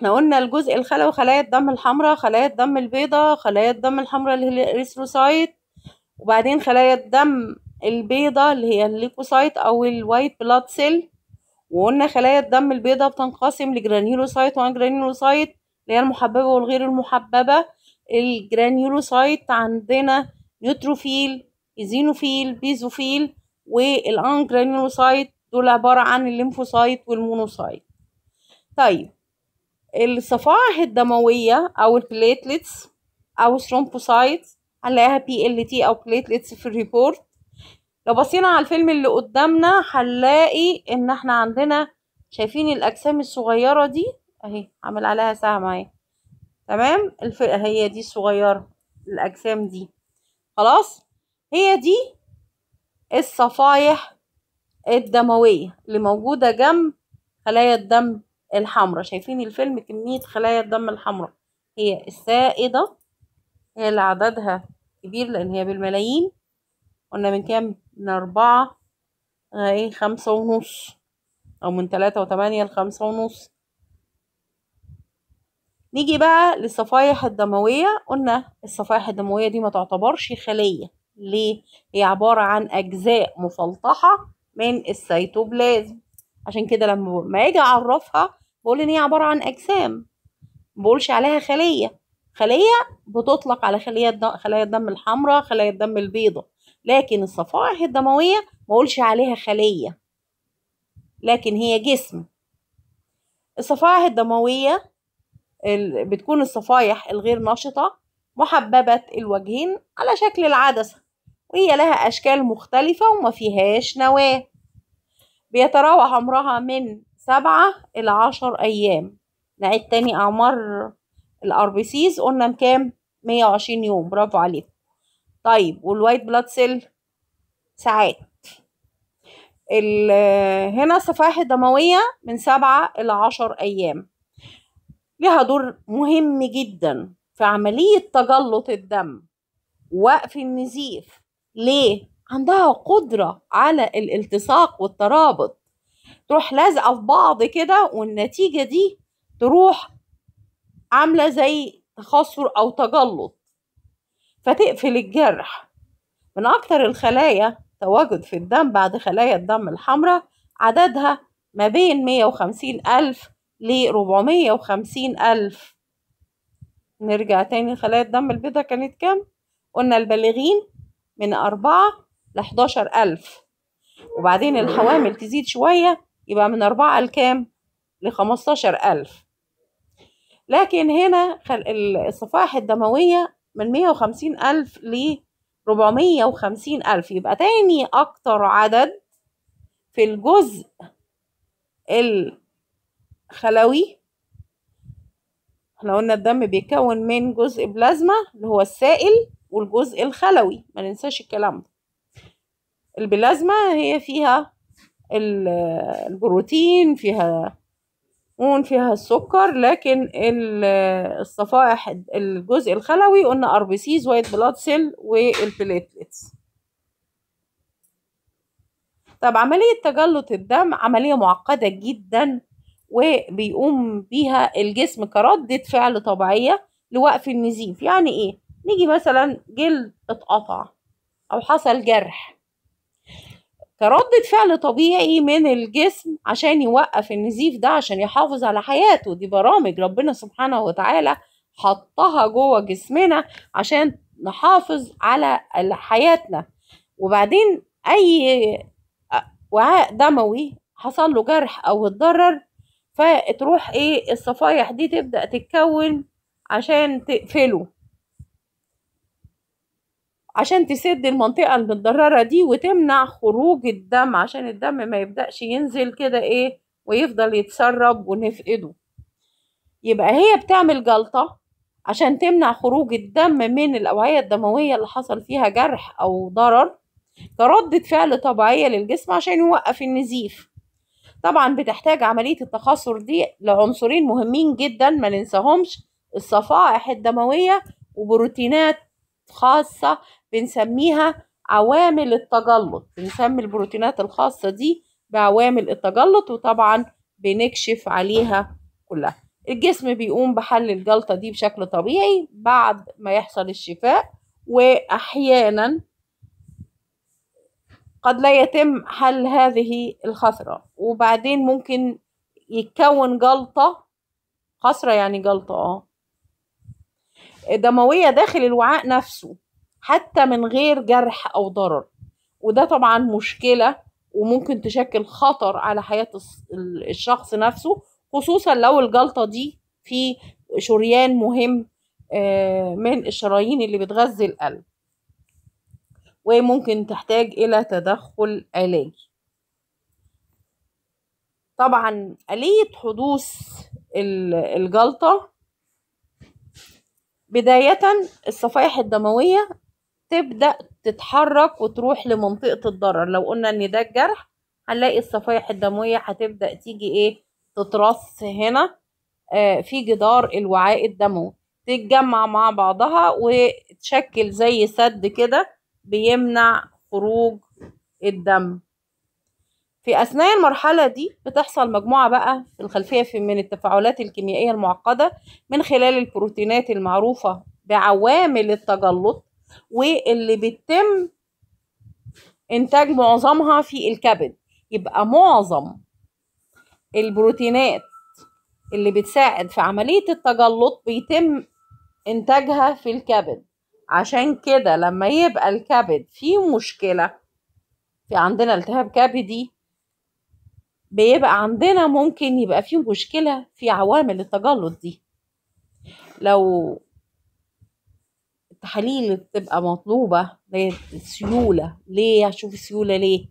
احنا قلنا الجزء الخلوي خلايا الدم الحمراء خلايا الدم البيضاء خلايا الدم الحمراء اللي هي الاريثروسايت وبعدين خلايا الدم البيضاء اللي هي الليفوسايت او الوايت بلاد سيل وقلنا خلايا الدم البيضاء بتنقسم لجرانيولوسايت وانجرانيولوسايت اللي هي المحببة والغير المحببة الجرانيولوسايت عندنا نيوتروفيل ايزينوفيل بيزوفيل والانجرانيولوسايت دول عبارة عن الليمفوسايت والمونوسايت طيب الصفائح الدموية أو البليتلتس أو الثرومبوسايت هنلاقيها بي ال تي أو بليتلتس في الريبورت لو بصينا على الفيلم اللي قدامنا هنلاقي إن احنا عندنا شايفين الأجسام الصغيرة دي أهي عامل عليها سهم أهي تمام الفئة هي دي الصغيرة الأجسام دي خلاص هي دي الصفائح الدموية اللي موجودة جنب خلايا الدم الحمراء شايفين الفيلم كمية خلايا الدم الحمراء هي السائدة هي اللي عددها كبير لأن هي بالملايين قلنا من كام من أربعة آه، ايه خمسة ونص أو من تلاتة وتمانية لخمسة ونص نيجي بقى للصفائح الدموية قلنا الصفائح الدموية دي ما تعتبرش خلية ليه؟ هي عبارة عن أجزاء مفلطحة من السيتوبلازم عشان كده لما ما اجي اعرفها بقول ان هي عباره عن اجسام بقولش عليها خليه خليه بتطلق على خليه خلايا الدم الحمراء خلايا الدم البيضاء لكن الصفائح الدمويه ما اقولش عليها خليه لكن هي جسم الصفائح الدمويه بتكون الصفائح الغير نشطه محببه الوجهين على شكل العدسه وهي لها اشكال مختلفه وما فيهاش نواه بيتراوح عمرها من سبعة إلى عشر أيام نعيد تاني أعمار الأربيسيز قلنا بكام؟ مية وعشرين يوم برافو عليك طيب والوايت بلاد سيل ساعات هنا الصفائح الدموية من سبعة إلى عشر أيام لها دور مهم جدا في عملية تجلط الدم ووقف النزيف ليه؟ عندها قدرة على الالتصاق والترابط تروح لازقة في بعض كده والنتيجة دي تروح عاملة زي تخسر أو تجلط فتقفل الجرح من أكتر الخلايا تواجد في الدم بعد خلايا الدم الحمراء عددها ما بين 150 ألف ل 450 ألف نرجع تاني خلايا الدم البيضاء كانت كام؟ قلنا البالغين من أربعة ل 11000 وبعدين الحوامل تزيد شوية يبقى من أربعة لكام ل 15000 لكن هنا الصفائح الدموية من 150000 ل 450000 يبقى تاني أكتر عدد في الجزء الخلوي احنا قلنا الدم بيتكون من جزء بلازما اللي هو السائل والجزء الخلوي ما ننساش الكلام ده البلازما هي فيها البروتين فيها دهون فيها السكر لكن الصفائح الجزء الخلوي قلنا ار بي سيز وايت بلاد سيل والبليتليتس طب عملية تجلط الدم عملية معقدة جدا وبيقوم بيها الجسم كردة فعل طبيعية لوقف النزيف يعني ايه نيجي مثلا جلد اتقطع او حصل جرح كردة فعل طبيعي من الجسم عشان يوقف النزيف ده عشان يحافظ على حياته دي برامج ربنا سبحانه وتعالى حطها جوه جسمنا عشان نحافظ على حياتنا وبعدين اي وعاء دموي حصل له جرح او اتضرر فتروح ايه الصفايح دي تبدا تتكون عشان تقفله عشان تسد المنطقة المتضررة دي وتمنع خروج الدم عشان الدم ما يبدأش ينزل كده ايه ويفضل يتسرب ونفقده يبقى هي بتعمل جلطة عشان تمنع خروج الدم من الأوعية الدموية اللي حصل فيها جرح أو ضرر كردة فعل طبيعية للجسم عشان يوقف النزيف طبعا بتحتاج عملية التخثر دي لعنصرين مهمين جدا ما ننساهمش الصفائح الدموية وبروتينات خاصة بنسميها عوامل التجلط بنسمي البروتينات الخاصة دي بعوامل التجلط وطبعا بنكشف عليها كلها الجسم بيقوم بحل الجلطة دي بشكل طبيعي بعد ما يحصل الشفاء وأحيانا قد لا يتم حل هذه الخثرة وبعدين ممكن يتكون جلطة خثرة يعني جلطة اه دموية داخل الوعاء نفسه حتى من غير جرح أو ضرر وده طبعا مشكلة وممكن تشكل خطر على حياة الشخص نفسه خصوصا لو الجلطة دي في شريان مهم آه، من الشرايين اللي بتغذي القلب وممكن تحتاج إلى تدخل علاجي طبعا آلية حدوث الجلطة بداية الصفائح الدموية تبدأ تتحرك وتروح لمنطقة الضرر لو قلنا ان ده الجرح هنلاقي الصفائح الدموية هتبدأ تيجي ايه تترص هنا آه في جدار الوعاء الدموي تتجمع مع بعضها وتشكل زي سد كده بيمنع خروج الدم في أثناء المرحلة دي بتحصل مجموعة بقى في الخلفية في من التفاعلات الكيميائية المعقدة من خلال البروتينات المعروفة بعوامل التجلط واللي بتتم انتاج معظمها في الكبد يبقى معظم البروتينات اللي بتساعد في عملية التجلط بيتم انتاجها في الكبد عشان كده لما يبقى الكبد فيه مشكلة في عندنا التهاب كبدي بيبقى عندنا ممكن يبقى فيه مشكلة في عوامل التجلط دي لو التحاليل اللي بتبقى مطلوبة زي السيولة ليه هشوف السيولة ليه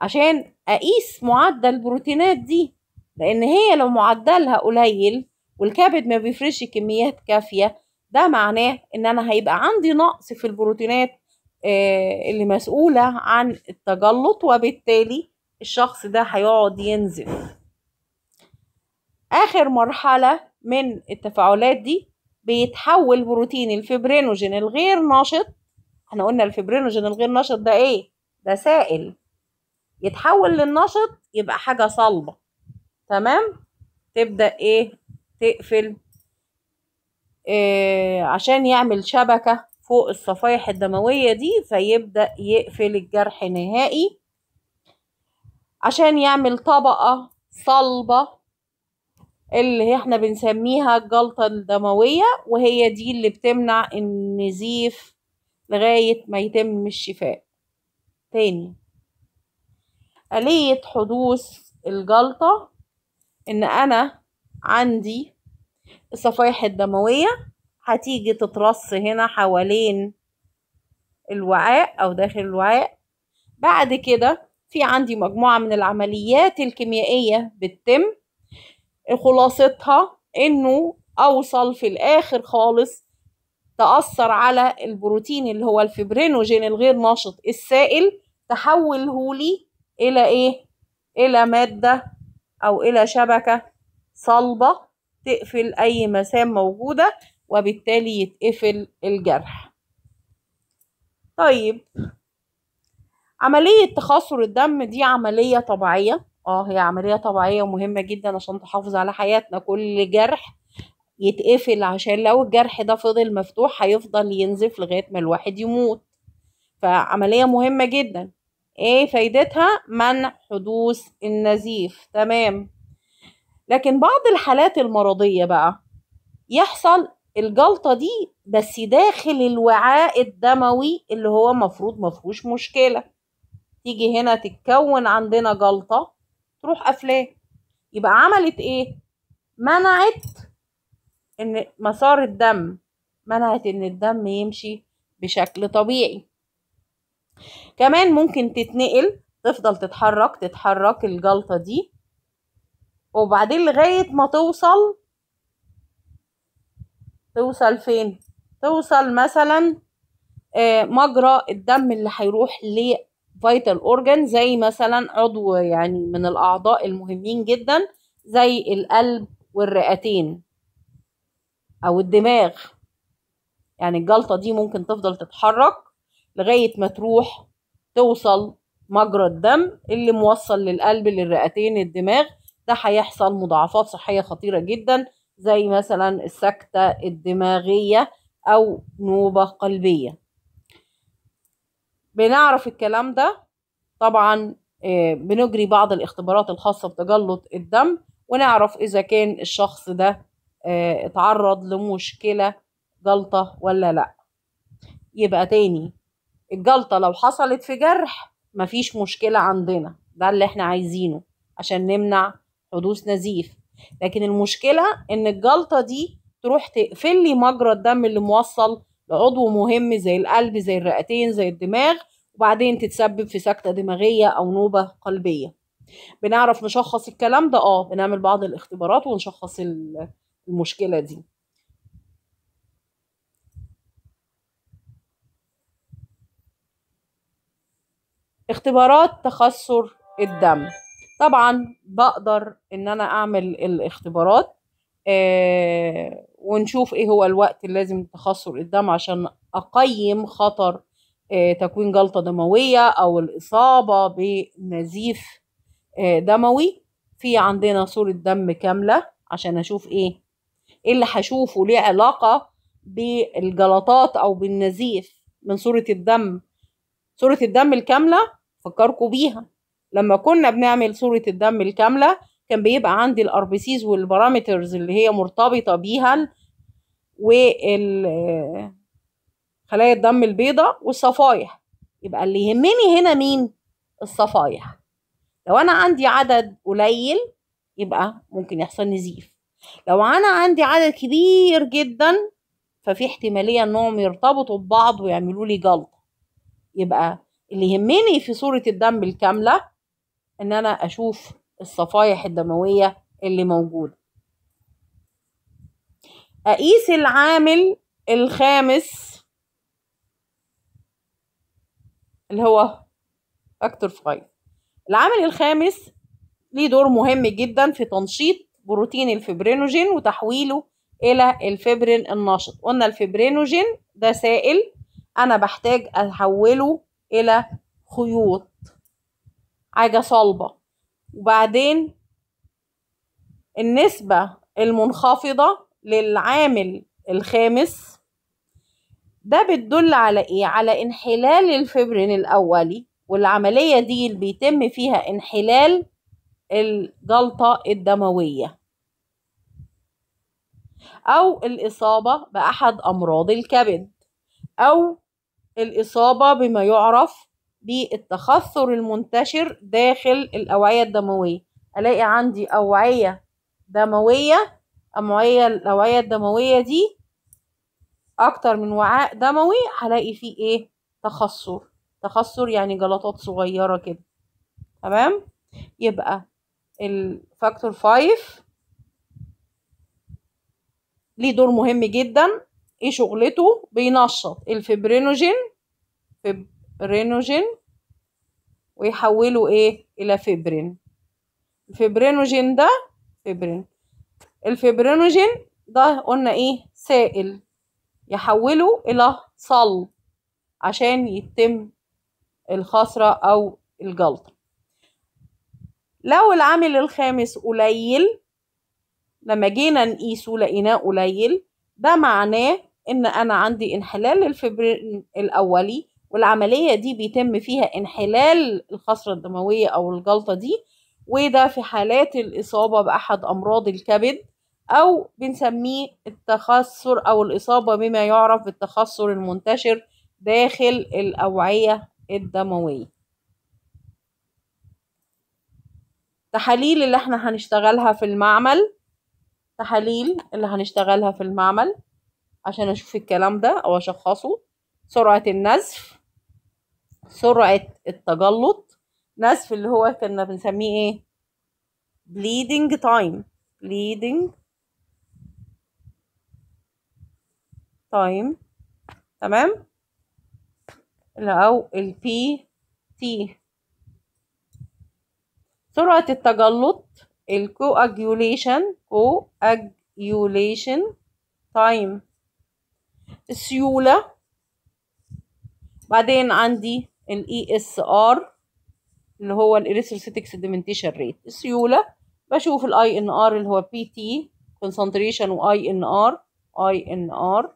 عشان أقيس معدل البروتينات دي لأن هي لو معدلها قليل والكبد ما بيفرش كميات كافية ده معناه إن أنا هيبقى عندي نقص في البروتينات آه، اللي مسؤولة عن التجلط وبالتالي الشخص ده هيقعد ينزف آخر مرحلة من التفاعلات دي بيتحول بروتين الفبرينوجين الغير نشط احنا قلنا الفبرينوجين الغير نشط ده ايه ده سائل يتحول للنشط يبقى حاجة صلبة تمام تبدأ ايه تقفل إيه عشان يعمل شبكة فوق الصفائح الدموية دي فيبدأ يقفل الجرح نهائي عشان يعمل طبقة صلبة اللي احنا بنسميها الجلطة الدموية وهي دي اللي بتمنع النزيف لغاية ما يتم الشفاء تاني آلية حدوث الجلطة إن أنا عندي الصفائح الدموية هتيجي تترص هنا حوالين الوعاء أو داخل الوعاء بعد كده في عندي مجموعة من العمليات الكيميائية بتتم خلاصتها انه اوصل في الاخر خالص تأثر على البروتين اللي هو الفبرينوجين الغير نشط السائل تحوله لي الى ايه الى مادة او الى شبكة صلبة تقفل اي مسام موجودة وبالتالي يتقفل الجرح طيب عملية تخاصر الدم دي عملية طبيعية اه هي عملية طبيعية ومهمة جدا عشان تحافظ على حياتنا كل جرح يتقفل عشان لو الجرح ده فضل مفتوح هيفضل ينزف لغاية ما الواحد يموت فعملية مهمة جدا ايه فايدتها منع حدوث النزيف تمام لكن بعض الحالات المرضية بقى يحصل الجلطة دي بس داخل الوعاء الدموي اللي هو مفروض مفهوش مشكلة تيجي هنا تتكون عندنا جلطة تروح قافلاه يبقى عملت ايه منعت ان مسار الدم منعت ان الدم يمشي بشكل طبيعي كمان ممكن تتنقل تفضل تتحرك تتحرك الجلطة دي وبعدين لغاية ما توصل توصل فين توصل مثلا آه، مجرى الدم اللي هيروح ليه فيتال اورجان زي مثلا عضو يعني من الاعضاء المهمين جدا زي القلب والرئتين او الدماغ يعني الجلطه دي ممكن تفضل تتحرك لغايه ما تروح توصل مجرى الدم اللي موصل للقلب للرئتين الدماغ ده هيحصل مضاعفات صحيه خطيره جدا زي مثلا السكته الدماغيه او نوبه قلبيه بنعرف الكلام ده طبعا آه، بنجري بعض الاختبارات الخاصة بتجلط الدم ونعرف إذا كان الشخص ده آه، اتعرض لمشكلة جلطة ولا لأ يبقى تاني الجلطة لو حصلت في جرح مفيش مشكلة عندنا ده اللي احنا عايزينه عشان نمنع حدوث نزيف لكن المشكلة ان الجلطة دي تروح تقفل لي مجرى الدم اللي موصل لعضو مهم زي القلب زي الرئتين زي الدماغ وبعدين تتسبب في سكتة دماغية أو نوبة قلبية بنعرف نشخص الكلام ده اه بنعمل بعض الاختبارات ونشخص المشكلة دي اختبارات تخثر الدم طبعا بقدر ان انا اعمل الاختبارات آه، ونشوف ايه هو الوقت اللي لازم تخصه قدام عشان اقيم خطر آه، تكوين جلطه دمويه او الاصابه بنزيف آه، دموي في عندنا صوره دم كامله عشان اشوف ايه ايه اللي هشوفه ليه علاقه بالجلطات او بالنزيف من صوره الدم صوره الدم الكامله فكركم بيها لما كنا بنعمل صوره الدم الكامله كان بيبقى عندي الار بي سيز والبارامترز اللي هي مرتبطه بيها وال خلايا الدم البيضاء والصفائح يبقى اللي يهمني هنا مين الصفائح لو انا عندي عدد قليل يبقى ممكن يحصل نزيف لو انا عندي عدد كبير جدا ففي احتماليه انهم يرتبطوا ببعض ويعملوا لي جلطه يبقى اللي يهمني في صوره الدم الكامله ان انا اشوف الصفائح الدموية اللي موجودة أقيس العامل الخامس اللي هو فاكتور 5 العامل الخامس ليه دور مهم جدا في تنشيط بروتين الفبرينوجين وتحويله الى الفبرين النشط قلنا الفبرينوجين ده سائل انا بحتاج احوله الى خيوط حاجه صلبه وبعدين النسبة المنخفضة للعامل الخامس ده بتدل على ايه؟ على انحلال الفبرين الأولي والعملية دي اللي بيتم فيها انحلال الجلطة الدموية أو الإصابة بأحد أمراض الكبد أو الإصابة بما يعرف بالتخثر المنتشر داخل الأوعية الدموية ألاقي عندي أوعية دموية اوعيه الأوعية الدموية دي أكتر من وعاء دموي هلاقي فيه إيه تخثر تخثر يعني جلطات صغيرة كده تمام يبقى الفاكتور فايف ليه دور مهم جدا ايه شغلته بينشط الفبرينوجين رينوجين ويحوله ايه الى فيبرين الفيبرينوجين ده فيبرين الفبرينوجين ده قلنا ايه سائل يحوله الى صل عشان يتم الخسرة او الجلطة لو العامل الخامس قليل لما جينا نقيسه لقيناه قليل ده معناه ان انا عندي انحلال الفبرين الاولي والعملية دي بيتم فيها انحلال الخصرة الدموية أو الجلطة دي وده في حالات الإصابة بأحد أمراض الكبد أو بنسميه التخثر أو الإصابة بما يعرف بالتخثر المنتشر داخل الأوعية الدموية تحاليل اللي احنا هنشتغلها في المعمل تحاليل اللي هنشتغلها في المعمل عشان أشوف الكلام ده أو أشخصه سرعة النزف سرعة التجلط نزف اللي هو كنا بنسميه ايه bleeding time bleeding time تمام او ال p t سرعة التجلط ال coagulation coagulation time السيولة بعدين عندي اي اس ار اللي هو الاريثروسيتك سيدمنتيشن ريت السيوله بشوف الاي ان ار اللي هو بي تي كونسنتريشن واي ان ار اي ان ار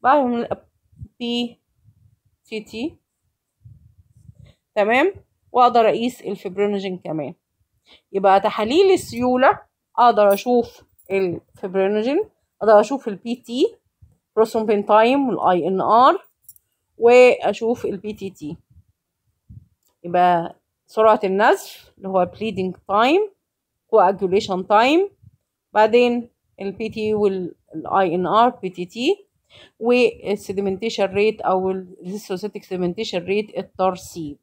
بعمل بي تي تي تمام واقدر اقيس الفبرينوجين كمان يبقى تحاليل السيوله اقدر اشوف الفيبرينوجين اقدر اشوف البي تي بروثرومبين تايم والاي ان ار واشوف البي تي تي يبقى سرعة النزف اللي هو bleeding time coagulation time بعدين البي PT والاي INR PTT بي sedimentation rate أو ريت او sedimentation rate الترسيب